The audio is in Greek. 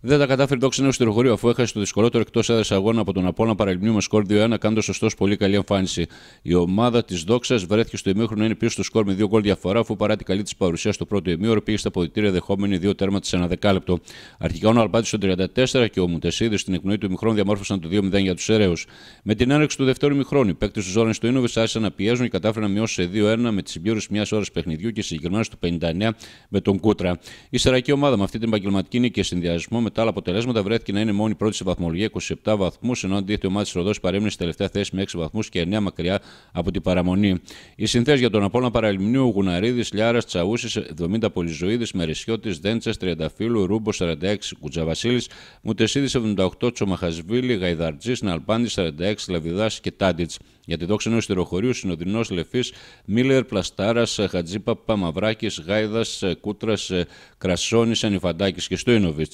Δεν τα κατάφερε το ξένο στεροχωρείο αφού έχασε το δυσκολότερο εκτός έδρας αγώνα από τον Απόλυν Παραλυμνίου με σκορ 2-1, κάνοντας ωστόσο πολύ καλή εμφάνιση. Η ομάδα της Δόξας βρέθηκε στο ημίχρονο να είναι πίσω στο σκορ με δύο γκολ διαφορά, αφού παρά την καλή της παρουσία στο πρώτο ημίωρο πήγε στα ποδητήρια δεχόμενη δύο τέρματα σε ένα δεκάλεπτο. Αρχικά ο Αλμπάτη στο 34 και ο Μουτεσίδη στην εκνοή του ημιχρόνου διαμόρφωσαν το 2-0 για τους Εραίου. Με την έναρξη του δευτέρου ημιχρόνου, οι παίκτες του Ζώνη του Ίνοβες άρχισαν να πιέζουν και κατάφεραν να μειώσουν σε 2-1 με τη συμπλήρωση μιας ώρας παιχνιδιού και συγκεκριμένα στο 59 με τον Κούτρα. Η σερακή ομάδα με αυτή την επαγγελματική και συνδυασμό με τα άλλα αποτελέσματα, βρέθηκε να είναι μόνη πρώτη σε βαθμολογία 27 βαθμούς, ενώ αντίθετο μάτι τη Ροδός παρέμεινε στη τελευταία θέση με 6 βαθμούς και 9 μακριά από την παραμονή. Οι συνθέσεις για τον Απόλυνα Παραλυμνίου Γουναρίδη, Λιάρας Τσαούσης, 70 Πολυζοίδη, Μερισιώτη, Δέντσα, Φίλου, Ρούμπο 46, Κουτζαβασίλης, Μουτεσίδης 78, Τσομαχασβίλη, Γαϊδαρτζής, Ναλπάντη, 46, Λαβιδά και Τάντιτ. Για τη δόξα ενός στεροχωρίου, Συνοδεινό Λεφής, Μίλλερ, Πλαστάρας, Χατζίπα, Παμαυράκη, Γάιδας, Κούτρας, Κρασόνης, Ανιφαντάκης και Στόινοβιτ.